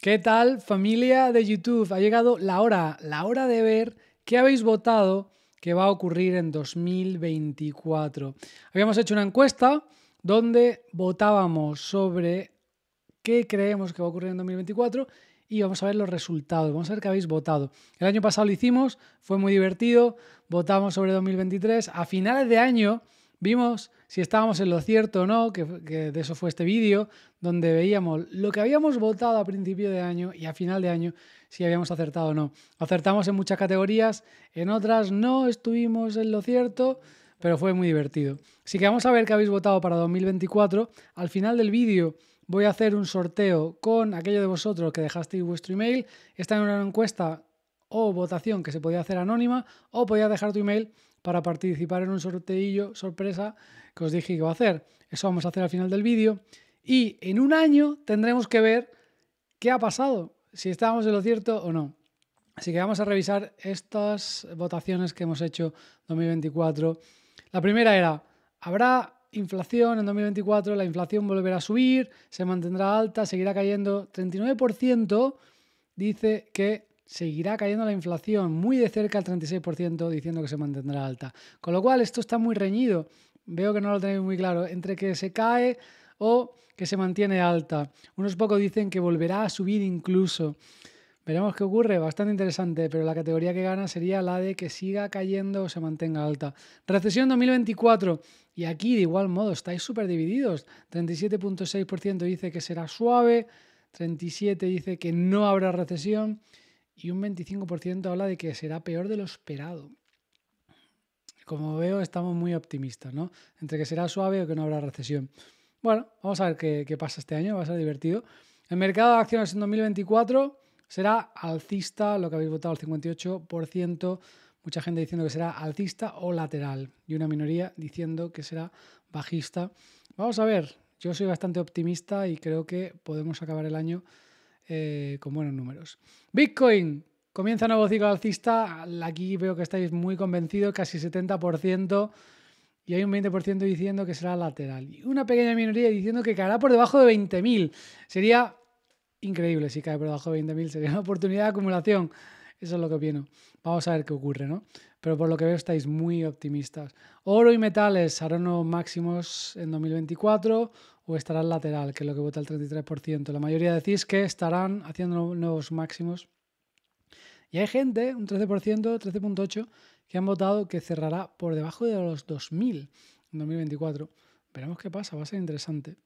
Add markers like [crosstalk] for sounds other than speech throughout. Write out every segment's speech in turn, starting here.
¿Qué tal familia de YouTube? Ha llegado la hora, la hora de ver qué habéis votado que va a ocurrir en 2024. Habíamos hecho una encuesta donde votábamos sobre qué creemos que va a ocurrir en 2024 y vamos a ver los resultados, vamos a ver qué habéis votado. El año pasado lo hicimos, fue muy divertido, votamos sobre 2023, a finales de año Vimos si estábamos en lo cierto o no, que, de eso fue este vídeo, donde veíamos lo que habíamos votado a principio de año y a final de año, si habíamos acertado o no. Acertamos en muchas categorías, en otras no estuvimos en lo cierto, pero fue muy divertido. Así que vamos a ver qué habéis votado para 2024. Al final del vídeo voy a hacer un sorteo con aquello de vosotros que dejasteis vuestro email. Está en una encuesta o votación que se podía hacer anónima o podías dejar tu email para participar en un sorteillo sorpresa que os dije que va a hacer. Eso vamos a hacer al final del vídeo. Y en un año tendremos que ver qué ha pasado, si estábamos en lo cierto o no. Así que vamos a revisar estas votaciones que hemos hecho 2024. La primera era, ¿habrá inflación en 2024? ¿La inflación volverá a subir? ¿Se mantendrá alta? ¿Seguirá cayendo? 39% dice que seguirá cayendo la inflación muy de cerca al 36%, diciendo que se mantendrá alta. Con lo cual, esto está muy reñido. Veo que no lo tenéis muy claro. Entre que se cae o que se mantiene alta. Unos pocos dicen que volverá a subir incluso. Veremos qué ocurre, bastante interesante, pero la categoría que gana sería la de que siga cayendo o se mantenga alta. Recesión 2024, y aquí de igual modo estáis súper divididos. 37.6% dice que será suave, 37% dice que no habrá recesión, y un 25% habla de que será peor de lo esperado. Como veo, estamos muy optimistas, ¿no? Entre que será suave o que no habrá recesión. Bueno, vamos a ver qué, pasa este año, va a ser divertido. El mercado de acciones en 2024 será alcista, lo que habéis votado el 58%, mucha gente diciendo que será alcista o lateral y una minoría diciendo que será bajista. Vamos a ver, yo soy bastante optimista y creo que podemos acabar el año eh, con buenos números. Bitcoin, comienza nuevo ciclo alcista. Aquí veo que estáis muy convencidos, casi 70%, y hay un 20% diciendo que será lateral. Y una pequeña minoría diciendo que caerá por debajo de 20.000. Sería increíble si cae por debajo de 20.000, sería una oportunidad de acumulación. Eso es lo que opino. Vamos a ver qué ocurre, ¿no? Pero por lo que veo estáis muy optimistas. Oro y metales harán máximos en 2024 o estarán lateral, que es lo que vota el 33%. La mayoría decís que estarán haciendo nuevos máximos. Y hay gente, un 13%, 13.8%, que han votado que cerrará por debajo de los 2.000 en 2024. Veremos qué pasa, va a ser interesante.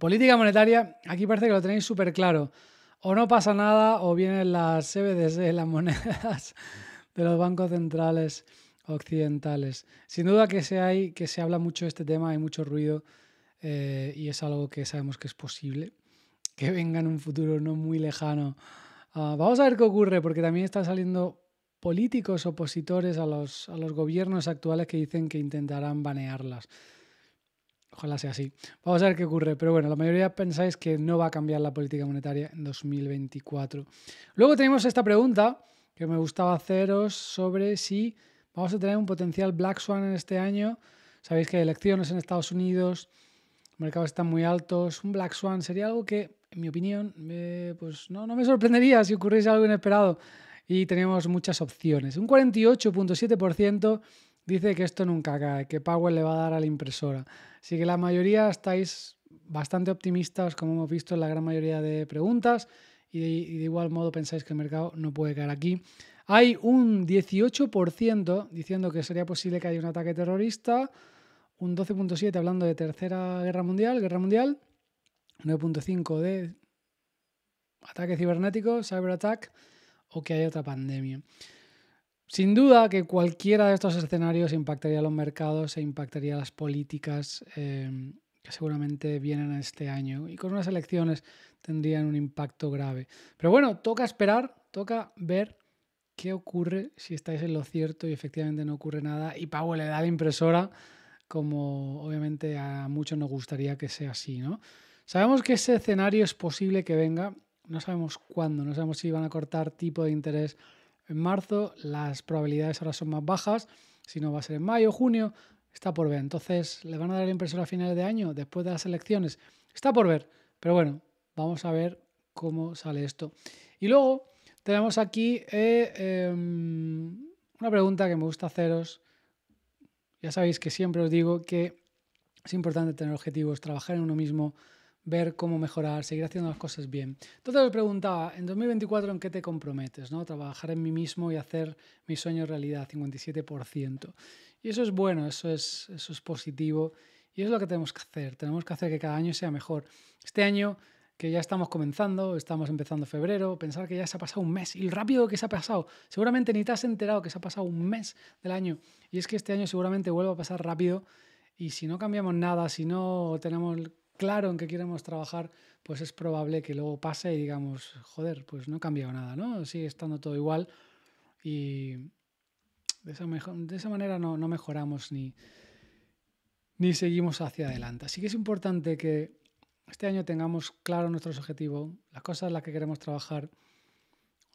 Política monetaria, aquí parece que lo tenéis súper claro. O no pasa nada, o vienen las CBDC, e eh, las monedas [laughs] de los bancos centrales occidentales. Sin duda que se, que se habla mucho de este tema, hay mucho ruido eh, y es algo que sabemos que es posible, [laughs] que venga en un futuro no muy lejano. Ah, vamos a ver qué ocurre, porque también están saliendo políticos opositores a los, a los gobiernos actuales que dicen que intentarán banearlas. Ojalá sea así. Vamos a ver qué ocurre. Pero bueno, la mayoría pensáis que no va a cambiar la política monetaria en 2024. Luego tenemos esta pregunta que me gustaba haceros sobre si vamos a tener un potencial Black Swan en este año. Sabéis que hay elecciones en Estados Unidos, mercados están muy altos, un Black Swan sería algo que, en mi opinión, pues no, no me sorprendería si ocurriese algo inesperado y tenemos muchas opciones. Un 48.7% dice que esto nunca cae, que Powell le va a dar a la impresora. Así que la mayoría estáis bastante optimistas, como hemos visto en la gran mayoría de preguntas, y de igual modo pensáis que el mercado no puede caer aquí. Hay un 18% diciendo que sería posible que haya un ataque terrorista, un 12.7 hablando de Tercera Guerra Mundial, Guerra Mundial, 9.5 de ataque cibernético, cyberattack, o que haya otra pandemia. Sin duda que cualquiera de estos escenarios impactaría los mercados e impactaría las políticas em, que seguramente vienen este año y con unas elecciones tendrían un impacto grave. Pero bueno, toca esperar, toca ver qué ocurre si estáis en lo cierto y efectivamente no ocurre nada y Powell le da la impresora como obviamente a muchos nos gustaría que sea así, ¿no? Sabemos que ese escenario es posible que venga, no sabemos cuándo, no sabemos si van a cortar tipo de interés en marzo, las probabilidades ahora son más bajas, si no va a ser en mayo, o junio, está por ver. Entonces, ¿le van a dar impresora a finales de año, después de las elecciones? Está por ver, pero bueno, vamos a ver cómo sale esto. Y luego tenemos aquí eh, em, una pregunta que me gusta haceros ya sabéis que siempre os digo que es importante tener objetivos, trabajar en uno mismo, ver cómo mejorar, seguir haciendo las cosas bien. Entonces os preguntaba, en 2024, ¿en qué te comprometes? ¿no? Trabajar en mí mismo y hacer mis sueños realidad, 57%. Y eso es bueno, eso es, eso es positivo y es lo que tenemos que hacer. Tenemos que hacer que cada año sea mejor. Este año que ya estamos comenzando, estamos empezando febrero, pensar que ya se ha pasado un mes y rápido que se ha pasado. Seguramente ni te has enterado que se ha pasado un mes del año. Y es que este año seguramente vuelva a pasar rápido y si no cambiamos nada, si no tenemos claro en qué queremos trabajar, pues es probable que luego pase y digamos, joder, pues no ha cambiado nada, ¿no? Sigue estando todo igual y de esa, de esa manera no, mejoramos ni, ni seguimos hacia adelante. Así que es importante que este año tengamos claro nuestro objetivo, las cosas en las que queremos trabajar,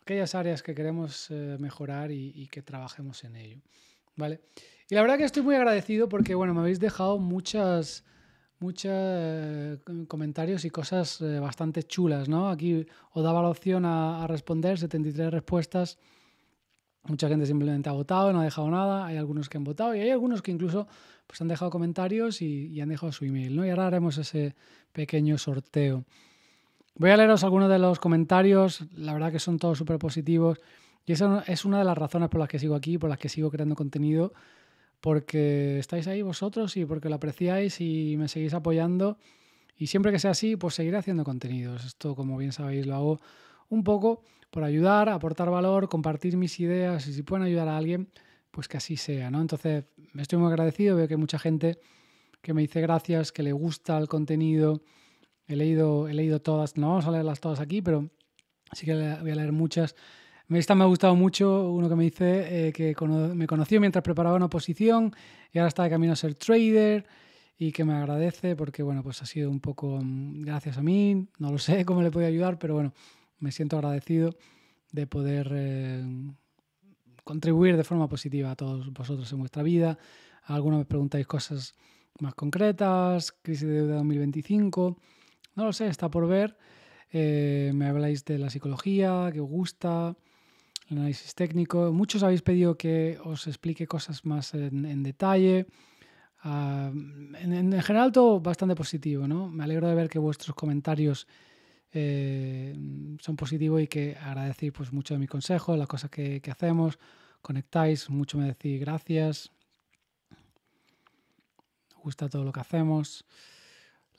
aquellas áreas que queremos eh, mejorar y, que trabajemos en ello. ¿Vale? Y la verdad que estoy muy agradecido porque, bueno, me habéis dejado muchas, muchos eh, comentarios y cosas eh, bastante chulas, ¿no? Aquí os daba la opción a responder 73 respuestas Mucha gente simplemente ha votado, no ha dejado nada, hay algunos que han votado y hay algunos que incluso pues, han dejado comentarios y, y han dejado su email. ¿no? Y ahora haremos ese pequeño sorteo. Voy a leeros algunos de los comentarios, la verdad que son todos súper positivos y esa es una de las razones por las que sigo aquí, por las que sigo creando contenido, porque estáis ahí vosotros y porque lo apreciáis y me seguís apoyando. Y siempre que sea así, pues seguiré haciendo contenidos. Esto, como bien sabéis, lo hago un poco por ayudar, aportar valor, compartir mis ideas y si pueden ayudar a alguien, pues que así sea, ¿no? Entonces, estoy muy agradecido, veo que hay mucha gente que me dice gracias, que le gusta el contenido, he leído, he leído todas, no vamos a leerlas todas aquí, pero sí que voy a leer muchas. Esta me ha gustado mucho, uno que me dice eh, que me conoció mientras preparaba una posición y ahora está de camino a ser trader y que me agradece porque, bueno, pues ha sido un poco mm, gracias a mí, no lo sé [laughs] cómo le puedo ayudar, pero bueno, me siento agradecido de poder eh, contribuir de forma positiva a todos vosotros en vuestra vida. Algunos me preguntáis cosas más concretas, crisis de deuda 2025, no lo sé, está por ver. Eh, me habláis de la psicología, que os gusta, el análisis técnico. Muchos habéis pedido que os explique cosas más en, detalle. Ah, en, general todo bastante positivo, ¿no? Me alegro de ver que vuestros comentarios eh, mm, son positivos y que agradecer pues, mucho de mi consejo, las cosas que, hacemos, conectáis, mucho me decís gracias, me gusta todo lo que hacemos.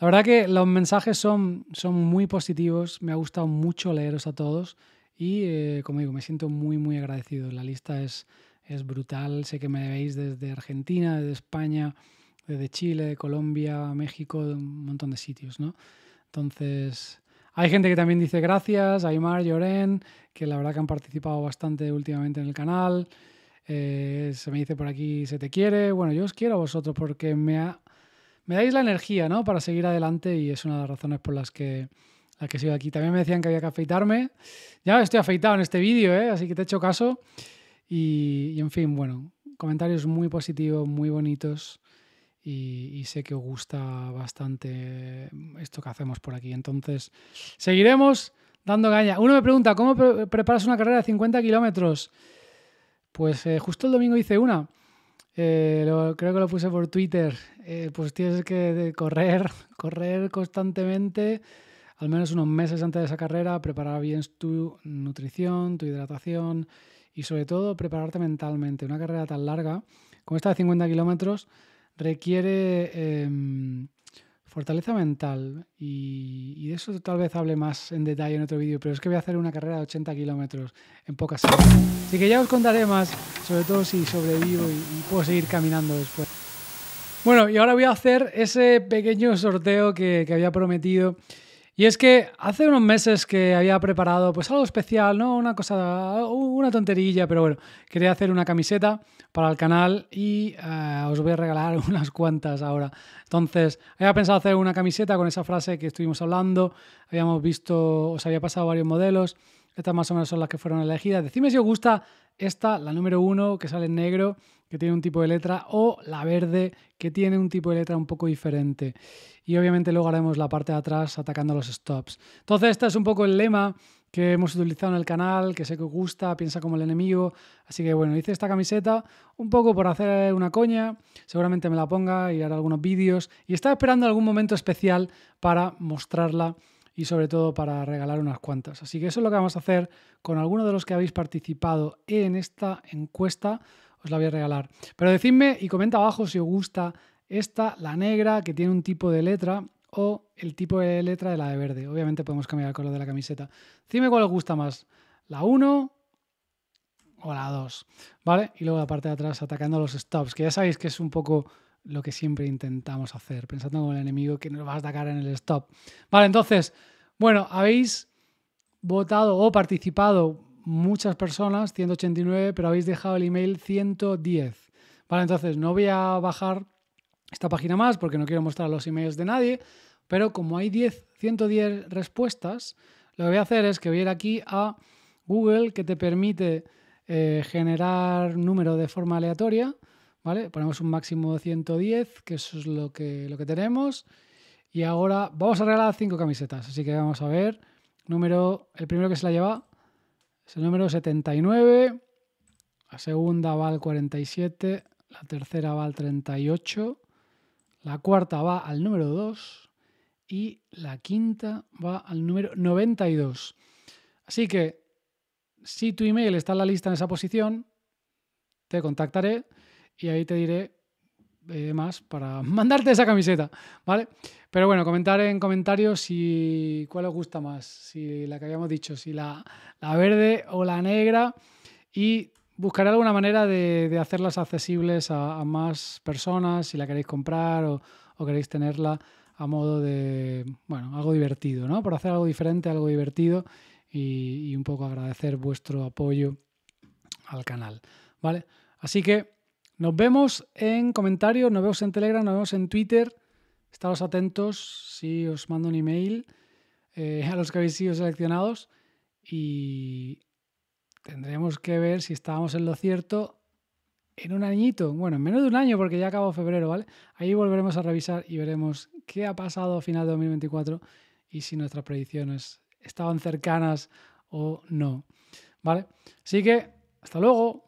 La verdad que los mensajes son, son muy positivos, me ha gustado mucho leeros a todos y eh, como digo, me siento muy muy agradecido. La lista es, es brutal, sé que me veis desde Argentina, desde España, desde Chile, Colombia, México, un montón de sitios, ¿no? Entonces, hay gente que también dice gracias, Aymar, Lloren, que la verdad que han participado bastante últimamente en el canal. Eh, se me dice por aquí, se te quiere. Bueno, yo os quiero a vosotros porque me, dais la energía ¿no? para seguir adelante y es una de las razones por las que, que sigo aquí. También me decían que había que afeitarme. Ya estoy afeitado en este vídeo, ¿eh? así que te he hecho caso. Y, y en fin, bueno, comentarios muy positivos, muy bonitos y, sé que os gusta bastante mm, esto que hacemos por aquí. Entonces, seguiremos dando caña. Uno me pregunta, ¿cómo preparas una carrera de 50 kilómetros? Pues eh, justo el domingo hice una. Eh, creo que lo puse por Twitter. Eh, pues tienes que correr, [laughs] correr constantemente, al menos unos meses antes de esa carrera, preparar bien tu nutrición, tu hidratación y sobre todo prepararte mentalmente. Una carrera tan larga como esta de 50 kilómetros, requiere em, fortaleza mental y, de eso tal vez hable más en detalle en otro vídeo, pero es que voy a hacer una carrera de 80 kilómetros en pocas horas. Así que ya os contaré más, sobre todo si sobrevivo y, puedo seguir caminando después. Bueno, y ahora voy a hacer ese pequeño sorteo que había prometido. Y es que hace unos meses que había preparado pues algo especial, ¿no? Una cosa, una tonterilla, pero bueno, quería hacer una camiseta para el canal y eh, os voy a regalar [laughs] unas cuantas ahora. Entonces, había pensado hacer una camiseta con esa frase que estuvimos hablando, habíamos visto, os había pasado varios modelos, estas más o menos son las que fueron elegidas. Decidme si os gusta esta, la número uno, que sale en negro, que tiene un tipo de letra, o la verde, que tiene un tipo de letra un poco diferente. Y obviamente luego haremos la parte de atrás atacando los stops. Entonces, este es un poco el lema que hemos utilizado en el canal, que sé que os gusta, piensa como el enemigo. Así que bueno, hice esta camiseta un poco por hacer una coña. Seguramente me la ponga y hará algunos vídeos. Y estaba esperando algún momento especial para mostrarla y sobre todo para regalar unas cuantas. Así que eso es lo que vamos a hacer con alguno de los que habéis participado en esta encuesta os la voy a regalar. Pero decidme y comenta abajo si os gusta esta, la negra, que tiene un tipo de letra, o el tipo de letra de la de verde. Obviamente podemos cambiar el color de la camiseta. Decidme cuál os gusta más, la 1 o la 2, ¿vale? Y luego la parte de atrás atacando los stops, que ya sabéis que es un poco lo que siempre intentamos hacer, pensando como el enemigo que nos va a atacar en el stop. Vale, entonces, bueno, habéis votado o participado muchas personas, 189, pero habéis dejado el email 110. Vale, entonces no voy a bajar esta página más porque no quiero mostrar los emails de nadie, pero como hay 10, 110 respuestas, lo que voy a hacer es que voy a ir aquí a Google que te permite eh, generar número de forma aleatoria, ¿vale? Ponemos un máximo de 110, que eso es lo que, lo que tenemos. Y ahora vamos a regalar 5 camisetas, así que vamos a ver. Número, el primero que se la lleva es el número 79. La segunda va al 47. La tercera va al 38. La cuarta va al número 2. Y la quinta va al número 92. Así que si tu email está en la lista en esa posición, te contactaré y ahí te diré eh, más para [laughs] mandarte esa camiseta. ¿Vale? Pero bueno, comentar en comentarios si cuál os gusta más, si la que habíamos dicho, si la, verde o la negra. Y buscaré alguna manera de, hacerlas accesibles a, más personas, si la queréis comprar o, queréis tenerla a modo de, bueno, algo divertido, ¿no? Por hacer algo diferente, algo divertido y, y un poco agradecer vuestro apoyo al canal, ¿vale? Así que nos vemos en comentarios, nos vemos en Telegram, nos vemos en Twitter Estaros atentos si os mando un email eh, [laughs] a los que habéis sido seleccionados y tendremos que ver si estábamos en lo cierto en un añito, bueno, en menos de un año porque ya acabó febrero, ¿vale? Ahí volveremos a revisar y veremos qué ha pasado a final de 2024 y si nuestras predicciones estaban cercanas o no, ¿vale? Así que, hasta luego.